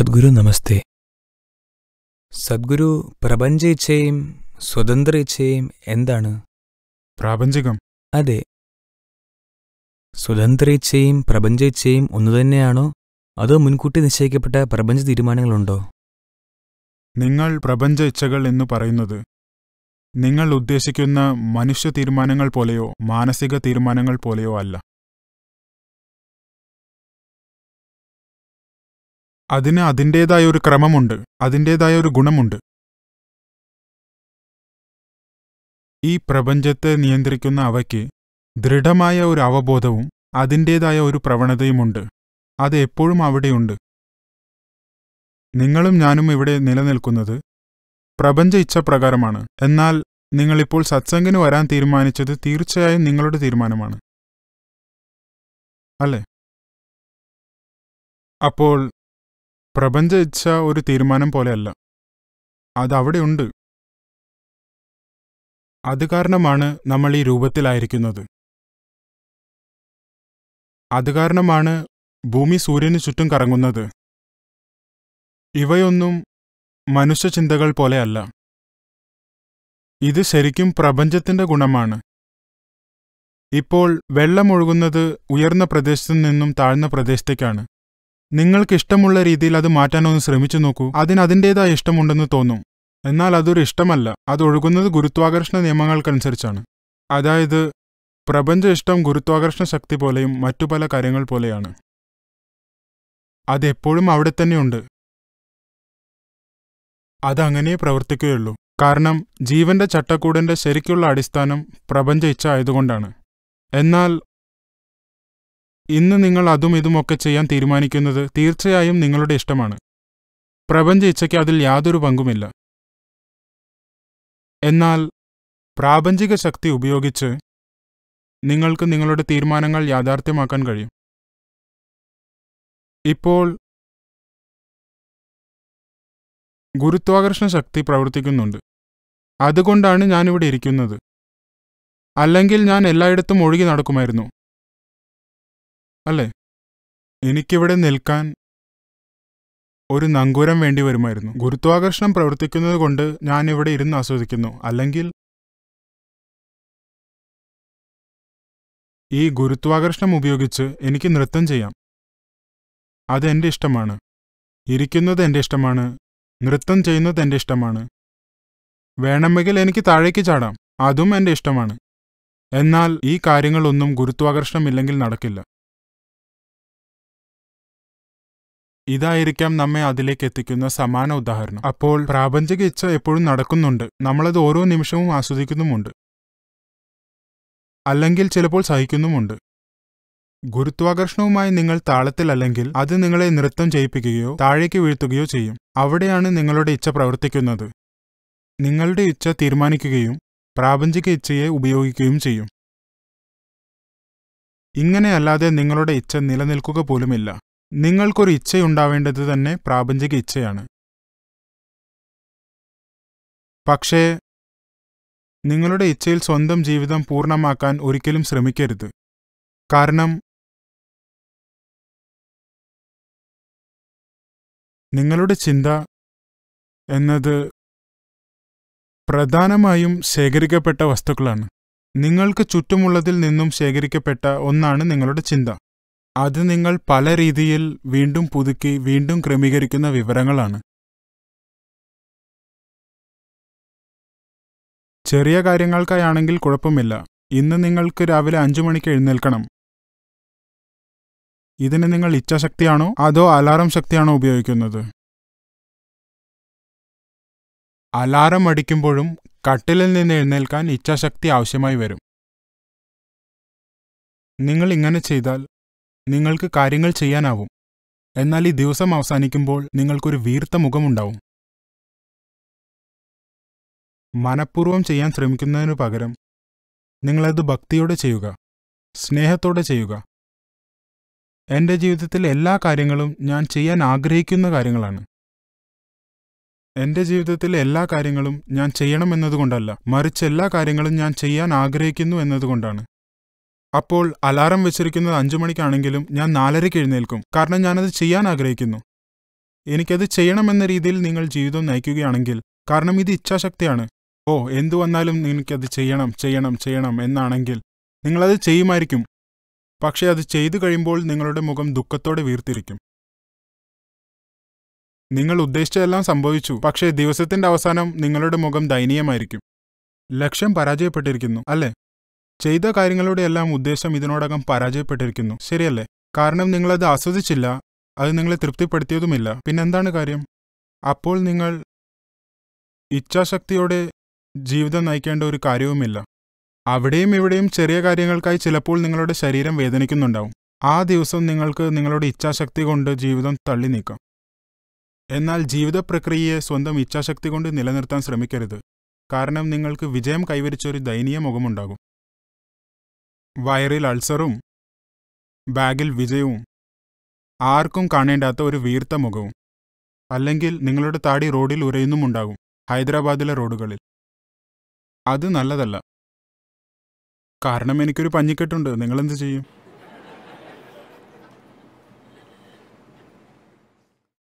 സദ്ഗുരു നമസ്തേ സദ്ഗുരു പ്രപഞ്ച ഇച്ഛയും സ്വതന്ത്ര ഇച്ഛയും എന്താണ് പ്രാപഞ്ചികം അതെ സ്വതന്ത്ര ഇച്ഛയും പ്രപഞ്ച ഇച്ഛയും ഒന്നുതന്നെയാണോ അതോ മുൻകൂട്ടി നിശ്ചയിക്കപ്പെട്ട പ്രപഞ്ച തീരുമാനങ്ങളുണ്ടോ നിങ്ങൾ പ്രപഞ്ച ഇച്ഛകൾ എന്ന് പറയുന്നത് നിങ്ങൾ ഉദ്ദേശിക്കുന്ന മനുഷ്യ തീരുമാനങ്ങൾ പോലെയോ മാനസിക തീരുമാനങ്ങൾ പോലെയോ അല്ല അതിന് അതിൻ്റേതായ ഒരു ക്രമമുണ്ട് അതിൻ്റേതായ ഒരു ഗുണമുണ്ട് ഈ പ്രപഞ്ചത്തെ നിയന്ത്രിക്കുന്ന അവയ്ക്ക് ദൃഢമായ ഒരു അവബോധവും അതിൻ്റേതായ ഒരു പ്രവണതയുമുണ്ട് അത് എപ്പോഴും അവിടെയുണ്ട് നിങ്ങളും ഞാനും ഇവിടെ നിലനിൽക്കുന്നത് പ്രപഞ്ച ഇച്ഛപ്രകാരമാണ് എന്നാൽ നിങ്ങളിപ്പോൾ സത്സംഗിന് വരാൻ തീരുമാനിച്ചത് തീർച്ചയായും നിങ്ങളുടെ തീരുമാനമാണ് അല്ലേ അപ്പോൾ പ്രപഞ്ച ഇച്ഛ ഒരു തീരുമാനം പോലെയല്ല അത് അത് കാരണമാണ് നമ്മൾ ഈ രൂപത്തിലായിരിക്കുന്നത് അത് കാരണമാണ് ഭൂമി സൂര്യന് ചുറ്റും കറങ്ങുന്നത് ഇവയൊന്നും മനുഷ്യചിന്തകൾ പോലെയല്ല ഇത് ശരിക്കും പ്രപഞ്ചത്തിന്റെ ഗുണമാണ് ഇപ്പോൾ വെള്ളമൊഴുകുന്നത് ഉയർന്ന പ്രദേശത്തു നിന്നും താഴ്ന്ന പ്രദേശത്തേക്കാണ് നിങ്ങൾക്ക് ഇഷ്ടമുള്ള രീതിയിൽ അത് മാറ്റാനൊന്ന് ശ്രമിച്ചു നോക്കൂ അതിന് അതിൻ്റെതായ ഇഷ്ടമുണ്ടെന്ന് തോന്നും എന്നാൽ അതൊരു ഇഷ്ടമല്ല അത് ഒഴുകുന്നത് ഗുരുത്വാകർഷണ നിയമങ്ങൾക്കനുസരിച്ചാണ് അതായത് പ്രപഞ്ച ഇഷ്ടം ഗുരുത്വാകർഷണ ശക്തി പോലെയും മറ്റു പല കാര്യങ്ങൾ പോലെയാണ് അതെപ്പോഴും അവിടെ തന്നെയുണ്ട് അതങ്ങനെ പ്രവർത്തിക്കുകയുള്ളൂ കാരണം ജീവന്റെ ചട്ടക്കൂടിന്റെ ശരിക്കുള്ള അടിസ്ഥാനം പ്രപഞ്ച ഇച്ഛ ആയതുകൊണ്ടാണ് എന്നാൽ ഇന്ന് നിങ്ങൾ അതും ഇതുമൊക്കെ ചെയ്യാൻ തീരുമാനിക്കുന്നത് തീർച്ചയായും നിങ്ങളുടെ ഇഷ്ടമാണ് പ്രപഞ്ച ഇച്ഛയ്ക്ക് അതിൽ യാതൊരു പങ്കുമില്ല എന്നാൽ പ്രാപഞ്ചിക ശക്തി ഉപയോഗിച്ച് നിങ്ങൾക്ക് നിങ്ങളുടെ തീരുമാനങ്ങൾ യാഥാർത്ഥ്യമാക്കാൻ കഴിയും ഇപ്പോൾ ഗുരുത്വാകർഷണ ശക്തി പ്രവർത്തിക്കുന്നുണ്ട് അതുകൊണ്ടാണ് ഞാനിവിടെ ഇരിക്കുന്നത് അല്ലെങ്കിൽ ഞാൻ എല്ലായിടത്തും ഒഴുകി നടക്കുമായിരുന്നു അല്ലേ എനിക്കിവിടെ നിൽക്കാൻ ഒരു നങ്കൂരം വേണ്ടി വരുമായിരുന്നു ഗുരുത്വാകർഷണം പ്രവർത്തിക്കുന്നത് കൊണ്ട് ഞാൻ ഇവിടെ ഇരുന്ന് ആസ്വദിക്കുന്നു അല്ലെങ്കിൽ ഈ ഗുരുത്വാകർഷണം ഉപയോഗിച്ച് എനിക്ക് നൃത്തം ചെയ്യാം അത് എൻ്റെ ഇഷ്ടമാണ് ഇരിക്കുന്നത് എൻ്റെ ഇഷ്ടമാണ് നൃത്തം ചെയ്യുന്നത് എൻ്റെ ഇഷ്ടമാണ് വേണമെങ്കിൽ എനിക്ക് താഴേക്ക് ചാടാം അതും എൻ്റെ ഇഷ്ടമാണ് എന്നാൽ ഈ കാര്യങ്ങളൊന്നും ഗുരുത്വാകർഷണം ഇല്ലെങ്കിൽ നടക്കില്ല ഇതായിരിക്കാം നമ്മെ അതിലേക്ക് എത്തിക്കുന്ന സമാന ഉദാഹരണം അപ്പോൾ പ്രാപഞ്ചിക ഇച്ഛ എപ്പോഴും നടക്കുന്നുണ്ട് നമ്മളത് ഓരോ നിമിഷവും ആസ്വദിക്കുന്നുമുണ്ട് അല്ലെങ്കിൽ ചിലപ്പോൾ സഹിക്കുന്നുമുണ്ട് ഗുരുത്വാകർഷണവുമായി നിങ്ങൾ താളത്തിലല്ലെങ്കിൽ അത് നിങ്ങളെ നൃത്തം ചെയ്യിപ്പിക്കുകയോ താഴേക്ക് വീഴ്ത്തുകയോ ചെയ്യും അവിടെയാണ് നിങ്ങളുടെ ഇച്ഛ പ്രവർത്തിക്കുന്നത് നിങ്ങളുടെ ഇച്ഛ തീരുമാനിക്കുകയും പ്രാപഞ്ചിക ഇച്ഛയെ ഉപയോഗിക്കുകയും ചെയ്യും ഇങ്ങനെയല്ലാതെ നിങ്ങളുടെ ഇച്ഛ നിലനിൽക്കുക പോലുമില്ല നിങ്ങൾക്കൊരു ഇച്ഛയുണ്ടാവേണ്ടത് തന്നെ പ്രാപഞ്ചിക ഇച്ഛയാണ് പക്ഷേ നിങ്ങളുടെ ഇച്ഛയിൽ സ്വന്തം ജീവിതം പൂർണ്ണമാക്കാൻ ഒരിക്കലും ശ്രമിക്കരുത് കാരണം നിങ്ങളുടെ ചിന്ത എന്നത് പ്രധാനമായും ശേഖരിക്കപ്പെട്ട വസ്തുക്കളാണ് നിങ്ങൾക്ക് ചുറ്റുമുള്ളതിൽ നിന്നും ശേഖരിക്കപ്പെട്ട ഒന്നാണ് നിങ്ങളുടെ ചിന്ത അത് നിങ്ങൾ പല രീതിയിൽ വീണ്ടും പുതുക്കി വീണ്ടും ക്രമീകരിക്കുന്ന വിവരങ്ങളാണ് ചെറിയ കാര്യങ്ങൾക്കായാണെങ്കിൽ കുഴപ്പമില്ല ഇന്ന് നിങ്ങൾക്ക് രാവിലെ അഞ്ചു മണിക്ക് എഴുന്നേൽക്കണം ഇതിന് നിങ്ങൾ ഇച്ഛാശക്തിയാണോ അതോ അലാറം ശക്തിയാണോ ഉപയോഗിക്കുന്നത് അലാറം അടിക്കുമ്പോഴും കട്ടിലിൽ നിന്ന് എഴുന്നേൽക്കാൻ ഇച്ഛാശക്തി ആവശ്യമായി വരും നിങ്ങൾ ഇങ്ങനെ ചെയ്താൽ നിങ്ങൾക്ക് കാര്യങ്ങൾ ചെയ്യാനാവും എന്നാൽ ഈ ദിവസം അവസാനിക്കുമ്പോൾ നിങ്ങൾക്കൊരു വീർത്ത മുഖമുണ്ടാവും മനഃപൂർവ്വം ചെയ്യാൻ ശ്രമിക്കുന്നതിനു പകരം നിങ്ങളത് ഭക്തിയോടെ ചെയ്യുക സ്നേഹത്തോടെ ചെയ്യുക എൻ്റെ ജീവിതത്തിൽ എല്ലാ കാര്യങ്ങളും ഞാൻ ചെയ്യാൻ ആഗ്രഹിക്കുന്ന കാര്യങ്ങളാണ് എൻ്റെ ജീവിതത്തിലെ എല്ലാ കാര്യങ്ങളും ഞാൻ ചെയ്യണം എന്നതുകൊണ്ടല്ല മറിച്ച് എല്ലാ കാര്യങ്ങളും ഞാൻ ചെയ്യാൻ ആഗ്രഹിക്കുന്നു എന്നതുകൊണ്ടാണ് അപ്പോൾ അലാറം വെച്ചിരിക്കുന്നത് അഞ്ചു മണിക്കാണെങ്കിലും ഞാൻ നാലരയ്ക്ക് എഴുന്നേൽക്കും കാരണം ഞാനത് ചെയ്യാൻ ആഗ്രഹിക്കുന്നു എനിക്കത് ചെയ്യണമെന്ന രീതിയിൽ നിങ്ങൾ ജീവിതം നയിക്കുകയാണെങ്കിൽ കാരണം ഇത് ഇച്ഛാശക്തിയാണ് ഓ എന്തു വന്നാലും എനിക്കത് ചെയ്യണം ചെയ്യണം ചെയ്യണം എന്നാണെങ്കിൽ നിങ്ങളത് ചെയ്യുമായിരിക്കും പക്ഷേ അത് ചെയ്തു കഴിയുമ്പോൾ നിങ്ങളുടെ മുഖം ദുഃഖത്തോടെ വീർത്തിരിക്കും നിങ്ങൾ ഉദ്ദേശിച്ചതെല്ലാം സംഭവിച്ചു പക്ഷേ ദിവസത്തിന്റെ അവസാനം നിങ്ങളുടെ മുഖം ദയനീയമായിരിക്കും ലക്ഷ്യം പരാജയപ്പെട്ടിരിക്കുന്നു അല്ലേ ചെയ്ത കാര്യങ്ങളുടെയെല്ലാം ഉദ്ദേശം ഇതിനോടകം പരാജയപ്പെട്ടിരിക്കുന്നു ശരിയല്ലേ കാരണം നിങ്ങളത് ആസ്വദിച്ചില്ല അത് നിങ്ങളെ തൃപ്തിപ്പെടുത്തിയതുമില്ല പിന്നെന്താണ് കാര്യം അപ്പോൾ നിങ്ങൾ ഇച്ഛാശക്തിയോടെ ജീവിതം നയിക്കേണ്ട ഒരു കാര്യവുമില്ല അവിടെയും ഇവിടെയും ചെറിയ കാര്യങ്ങൾക്കായി ചിലപ്പോൾ നിങ്ങളുടെ ശരീരം വേദനിക്കുന്നുണ്ടാവും ആ ദിവസം നിങ്ങൾക്ക് നിങ്ങളുടെ ഇച്ഛാശക്തി കൊണ്ട് ജീവിതം തള്ളി നീക്കാം എന്നാൽ ജീവിത പ്രക്രിയയെ സ്വന്തം ഇച്ഛാശക്തി കൊണ്ട് നിലനിർത്താൻ ശ്രമിക്കരുത് കാരണം നിങ്ങൾക്ക് വിജയം കൈവരിച്ച ഒരു ദയനീയ മുഖമുണ്ടാകും വയറിൽ അൾസറും ബാഗിൽ വിജയവും ആർക്കും കാണേണ്ടാത്ത ഒരു വീർത്ത മുഖവും അല്ലെങ്കിൽ നിങ്ങളുടെ താടി റോഡിൽ ഉരയുന്നുമുണ്ടാകും ഹൈദരാബാദിലെ റോഡുകളിൽ അത് നല്ലതല്ല കാരണം എനിക്കൊരു പഞ്ഞിക്കെട്ടുണ്ട് നിങ്ങളെന്ത് ചെയ്യും